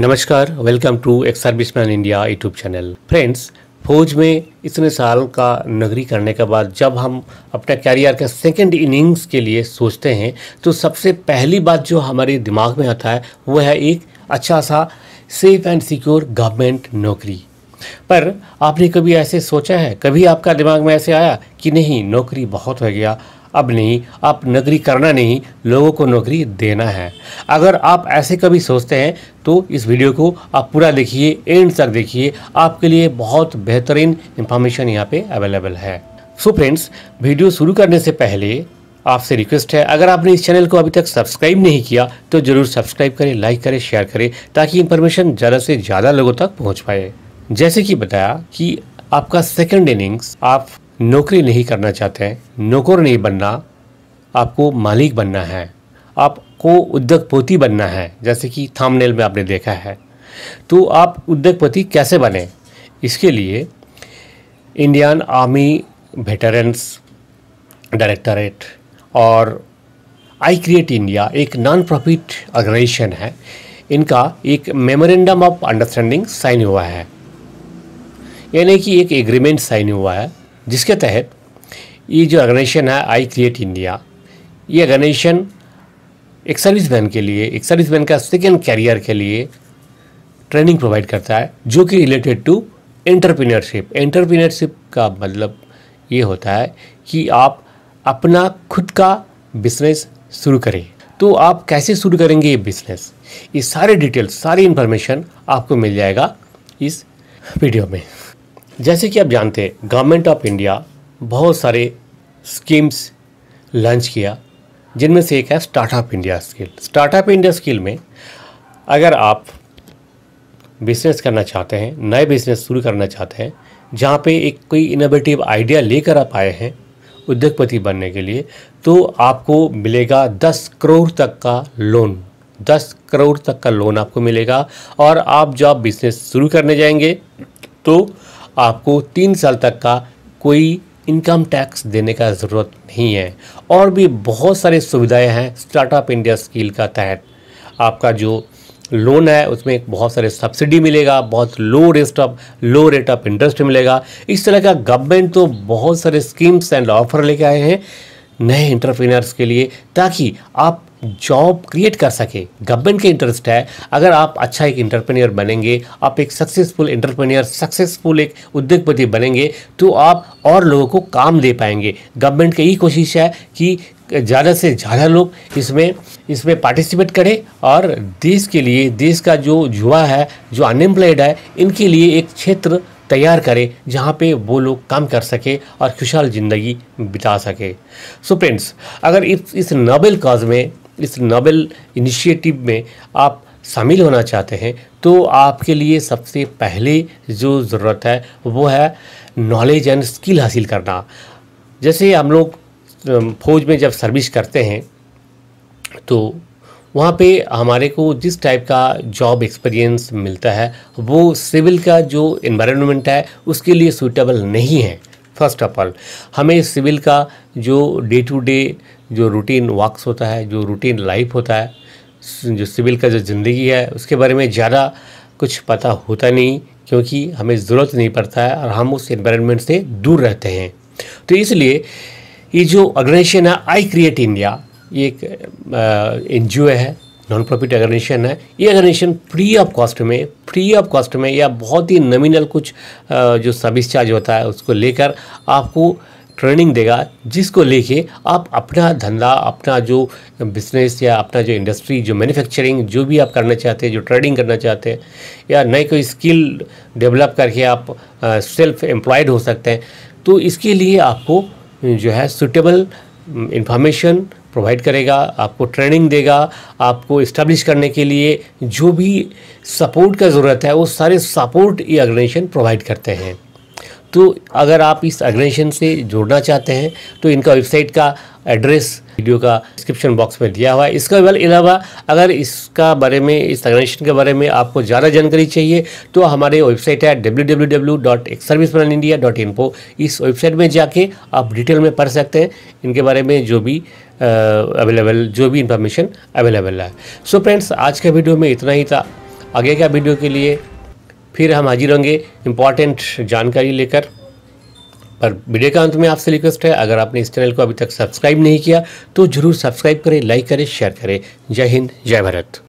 नमस्कार welcome to ex serviceman India YouTube channel friends फौज में इतने साल का नगरी करने के बाद जब हम अपने कैरियर के सेकेंड इनिंग्स के लिए सोचते हैं तो सबसे पहली बात जो हमारे दिमाग में आता है वो है एक अच्छा सा सेफ एंड सिक्योर गवर्नमेंट नौकरी पर आपने कभी ऐसे सोचा है कभी आपका दिमाग में ऐसे आया कि नहीं नौकरी बहुत हो गया अब नहीं आप नौकरी करना नहीं लोगों को नौकरी देना है अगर आप ऐसे कभी सोचते हैं तो इस वीडियो को आप पूरा देखिए एंड तक देखिए आपके लिए बहुत बेहतरीन इन्फॉर्मेशन यहाँ पे अवेलेबल है सो so फ्रेंड्स वीडियो शुरू करने से पहले आपसे रिक्वेस्ट है अगर आपने इस चैनल को अभी तक सब्सक्राइब नहीं किया तो ज़रूर सब्सक्राइब करें लाइक करें शेयर करें ताकि इन्फॉर्मेशन ज़्यादा से ज़्यादा लोगों तक पहुँच पाए जैसे कि बताया कि आपका सेकेंड इनिंग्स आप नौकरी नहीं करना चाहते हैं नौकर नहीं बनना आपको मालिक बनना है आपको उद्योगपति बनना है जैसे कि थामनेल में आपने देखा है तो आप उद्योगपति कैसे बने इसके लिए इंडियन आर्मी वेटरन्स डायरेक्टरेट और आई क्रिएट इंडिया एक नॉन प्रॉफिट ऑर्गेनाइजेशन है इनका एक मेमोरेंडम ऑफ अंडरस्टैंडिंग साइन हुआ है यानी कि एक एग्रीमेंट साइन हुआ है जिसके तहत ये जो ऑर्गेनाइजेशन है आई क्रिएट इंडिया ये ऑर्गेनाइजेशन एक सर्विस मैन के लिए एक सर्विस मैन का सेकेंड कैरियर के लिए ट्रेनिंग प्रोवाइड करता है जो कि रिलेटेड टू एंटरप्रीनियरशिप एंटरप्रीनरशिप का मतलब ये होता है कि आप अपना खुद का बिजनेस शुरू करें तो आप कैसे शुरू करेंगे ये बिजनेस ये सारे डिटेल्स सारी इंफॉर्मेशन आपको मिल जाएगा इस वीडियो में जैसे कि आप जानते हैं गवर्नमेंट ऑफ इंडिया बहुत सारे स्कीम्स लॉन्च किया जिनमें से एक है startup India skill startup India skill में अगर आप बिजनेस करना चाहते हैं नए बिजनेस शुरू करना चाहते हैं जहाँ पे एक कोई इनोवेटिव आइडिया लेकर आप आए हैं उद्योगपति बनने के लिए तो आपको मिलेगा दस करोड़ तक का लोन दस करोड़ तक का लोन आपको मिलेगा और आप जब बिजनेस शुरू करने जाएंगे तो आपको तीन साल तक का कोई इनकम टैक्स देने का ज़रूरत नहीं है और भी बहुत सारी सुविधाएं हैं स्टार्टअप इंडिया स्कील का तहत आपका जो लोन है उसमें बहुत सारे सब्सिडी मिलेगा बहुत low rest of low rate of interest मिलेगा इस तरह का गवर्नमेंट तो बहुत सारे स्कीम्स एंड ऑफर लेके आए हैं नए इंटरप्रीनर्स के लिए ताकि आप जॉब क्रिएट कर सके गवर्नमेंट के इंटरेस्ट है अगर आप अच्छा एक इंटरप्रेन्योर बनेंगे आप एक सक्सेसफुल इंटरप्रेन्योर सक्सेसफुल एक उद्योगपति बनेंगे तो आप और लोगों को काम दे पाएंगे गवर्नमेंट की यही कोशिश है कि ज़्यादा से ज़्यादा लोग इसमें इसमें पार्टिसिपेट करें और देश के लिए देश का जो युवा है जो अनएम्प्लॉयड है इनके लिए एक क्षेत्र तैयार करें जहाँ पे वो लोग काम कर सके और खुशहाल ज़िंदगी बिता सके सो so फ्रेंड्स अगर इस इस नोबेल काज में इस नोबेल इनिशिएटिव में आप शामिल होना चाहते हैं तो आपके लिए सबसे पहले जो ज़रूरत है वो है नॉलेज एंड स्किल हासिल करना जैसे हम लोग फौज में जब सर्विस करते हैं तो वहाँ पे हमारे को जिस टाइप का जॉब एक्सपीरियंस मिलता है वो सिविल का जो इन्वायरमेंट है उसके लिए सूटेबल नहीं है फर्स्ट ऑफ ऑल हमें सिविल का जो डे टू डे जो रूटीन वॉक्स होता है जो रूटीन लाइफ होता है जो सिविल का जो ज़िंदगी है उसके बारे में ज़्यादा कुछ पता होता नहीं क्योंकि हमें ज़रूरत नहीं पड़ता है और हम उस एनवायरनमेंट से दूर रहते हैं तो इसलिए ये जो ऑर्गेनाइजेशन है आई क्रिएट इंडिया ये एक एन है नॉन प्रॉफिट ऑर्गेनाइजेशन है ये ऑर्गेनाइजेशन फ्री ऑफ कॉस्ट में फ्री ऑफ कॉस्ट में या बहुत ही नमिनल कुछ जो सर्विस चार्ज होता है उसको लेकर आपको ट्रेनिंग देगा जिसको लेके आप अपना धंधा अपना जो बिजनेस या अपना जो इंडस्ट्री जो मैन्युफैक्चरिंग जो भी आप करना चाहते हैं जो ट्रेडिंग करना चाहते हैं या नए कोई स्किल डेवलप करके आप सेल्फ एम्प्लॉयड हो सकते हैं तो इसके लिए आपको जो है सुटेबल इंफॉर्मेशन प्रोवाइड करेगा आपको ट्रेनिंग देगा आपको इस्टेब्लिश करने के लिए जो भी सपोर्ट का ज़रूरत है वो सारे सपोर्ट ये ऑर्गेनाइजेशन प्रोवाइड करते हैं तो अगर आप इस ऑर्गेनाइजेशन से जुड़ना चाहते हैं तो इनका वेबसाइट का एड्रेस वीडियो का डिस्क्रिप्शन बॉक्स में दिया हुआ है इसके अलावा अगर इसका बारे में इस ऑर्गेनाइजेशन के बारे में आपको ज़्यादा जानकारी चाहिए तो हमारे वेबसाइट है डब्ल्यू इस वेबसाइट में जाके आप डिटेल में पढ़ सकते हैं इनके बारे में जो भी अवेलेबल जो भी इंफॉर्मेशन अवेलेबल है सो so फ्रेंड्स आज के वीडियो में इतना ही था आगे का वीडियो के लिए फिर हम हाजिर होंगे इम्पॉर्टेंट जानकारी लेकर पर वीडियो के अंत में आपसे रिक्वेस्ट है अगर आपने इस चैनल को अभी तक सब्सक्राइब नहीं किया तो जरूर सब्सक्राइब करें लाइक करें शेयर करें जय हिंद जय भारत